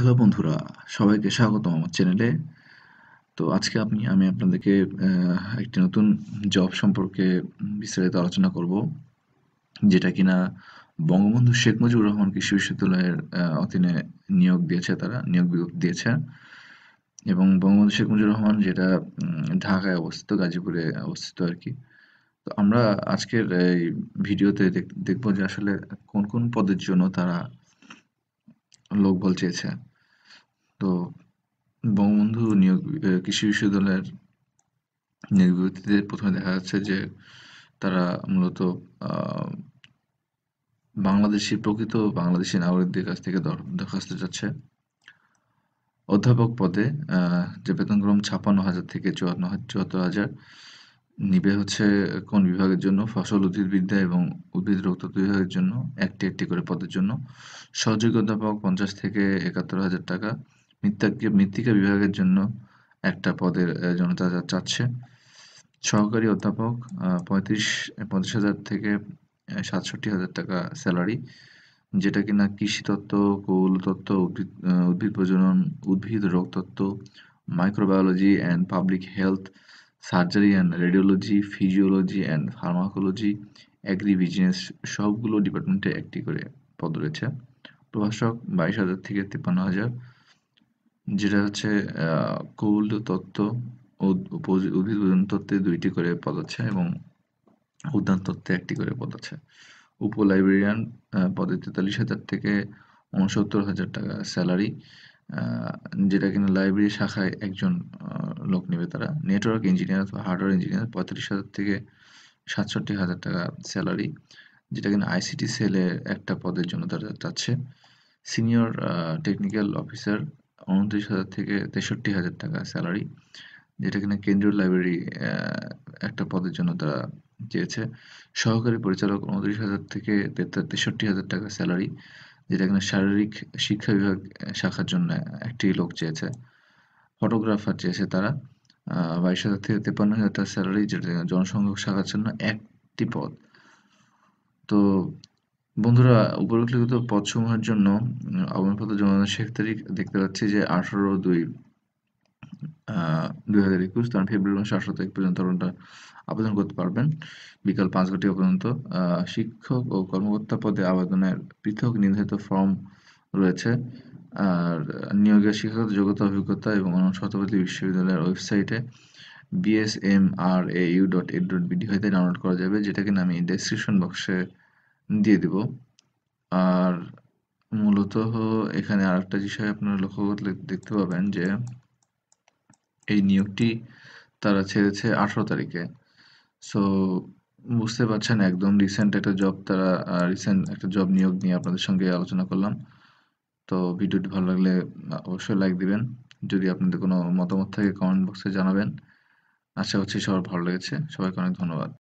hello বন্ধুরা সবাইকে স্বাগতম আমার চ্যানেলে তো আজকে আপনি আমি আপনাদেরকে একটি নতুন জব সম্পর্কে বিস্তারিত আলোচনা করব যেটা কিনা বঙ্গবন্ধু শেখ মুজিবুর রহমান কৃষি বিশ্ববিদ্যালয়ের অধীনে নিয়োগ দিয়েছে তারা নিয়োগ বিয়োগ দিয়েছে এবং বঙ্গবন্ধু শেখ মুজিবুর রহমান যেটা ঢাকায় অবস্থিত গাজীপুরে অবস্থিত আর কি তো আমরা আজকের এই ভিডিওতে দেখব যে আসলে কোন কোন পদের জন্য তারা লোকবল চেয়েছে তো বঙ্গবন্ধু নিয়োগ কৃষি বিশ্ববিদ্যালয়ের নিয়োগ বিবৃতিতে প্রথমে দেখা যাচ্ছে যে তারা মূলত বাংলাদেশি প্রকৃত বাংলাদেশি নাগরিকদের কাছ থেকে দরখাস্ত যাচ্ছে অধ্যাপক পদে যে বেতনক্রম ছাপান্ন হাজার থেকে চুয়ান্ন চুয়াত্তর হাজার নিবে হচ্ছে কোন বিভাগের জন্য ফসল উদ্ভিদবিদ্যা এবং উদ্ভিদ রক্তত্ব বিভাগের জন্য একটি একটি করে পদের জন্য সহযোগী অধ্যাপক পঞ্চাশ থেকে একাত্তর হাজার টাকা মৃত্যাকে মৃত্তিকা বিভাগের জন্য একটা পদের জনতা চাচ্ছে সহকারী অধ্যাপক পঁয়ত্রিশ পঁয়ত্রিশ হাজার থেকে সাতষট্টি হাজার টাকা স্যালারি যেটা কিনা কৃষিতত্ত্ব তত্ত্ব উদ্ভিদ উদ্ভিদ প্রজনন উদ্ভিদ রোগতত্ত্ব microbiology and public health surgery and radiology physiology and pharmacology agri business সবগুলো ডিপার্টমেন্টে একটি করে পদ রয়েছে প্রভাষক বাইশ হাজার থেকে তেপান্ন হাজার যেটা হচ্ছে কৌল তত্ত্ব ও উদ্ভিদ তত্ত্বে দুইটি করে পদ আছে এবং উদ্যান তত্ত্বে একটি করে পদ আছে উপ লাইব্রেরিয়ান পদে তেতাল্লিশ হাজার থেকে উনসত্তর হাজার টাকা স্যালারি যেটা কিনা লাইব্রেরি শাখায় একজন লোক নেবে তারা নেটওয়ার্ক ইঞ্জিনিয়ার বা হার্ডওয়্যার ইঞ্জিনিয়ার পঁয়ত্রিশ হাজার থেকে সাতষট্টি হাজার টাকা স্যালারি যেটা কিনা আইসিটি সেলের একটা পদের জন্য তারা চাচ্ছে সিনিয়র টেকনিক্যাল অফিসার উনত্রিশ হাজার থেকে তেষট্টি হাজার টাকা স্যালারি যেটা কিনা কেন্দ্রীয় লাইব্রেরি একটা পদের জন্য তারা চেয়েছে সহকারী পরিচালক উনত্রিশ হাজার থেকে তেষট্টি হাজার টাকা স্যালারি যেটা কিনা শারীরিক শিক্ষা বিভাগ শাখার জন্য একটি লোক চেয়েছে ফটোগ্রাফার চেয়েছে তারা বাইশ হাজার থেকে তেপান্ন হাজার টাকা স্যালারি যেটা জনসংযোগ শাখার জন্য একটি পদ তো বন্ধুরা পদ পদসমূহের জন্য আবেদনপত্র জমা শেষ তারিখ দেখতে পাচ্ছি যে আঠারো দুই দুই হাজার একুশ তার ফেব্রুয়ারি মাসে আঠারো তারিখ পর্যন্ত আপনারা আবেদন করতে পারবেন বিকাল পাঁচ ঘটিকা পর্যন্ত শিক্ষক ও কর্মকর্তা পদে আবেদনের পৃথক নির্ধারিত ফর্ম রয়েছে আর নিয়োগের শিক্ষাগত যোগ্যতা অভিজ্ঞতা এবং শতপতি বিশ্ববিদ্যালয়ের ওয়েবসাইটে BSMRAU dot edu dot BD হইতে ডাউনলোড করা যাবে যেটাকে আমি ডেসক্রিপশন বক্সে দিয়ে দিব আর মূলত এখানে আরেকটা বিষয় আপনারা লক্ষ্য করলে দেখতে পাবেন যে এই নিয়োগটি তারা ছেড়েছে আঠারো তারিখে সো বুঝতে পারছেন একদম রিসেন্ট একটা জব তারা রিসেন্ট একটা জব নিয়োগ নিয়ে আপনাদের সঙ্গে আলোচনা করলাম তো ভিডিওটি ভালো লাগলে অবশ্যই লাইক দিবেন যদি আপনাদের কোনো মতামত থাকে কমেন্ট বক্সে জানাবেন আশা করছি সবার ভালো লেগেছে সবাইকে অনেক ধন্যবাদ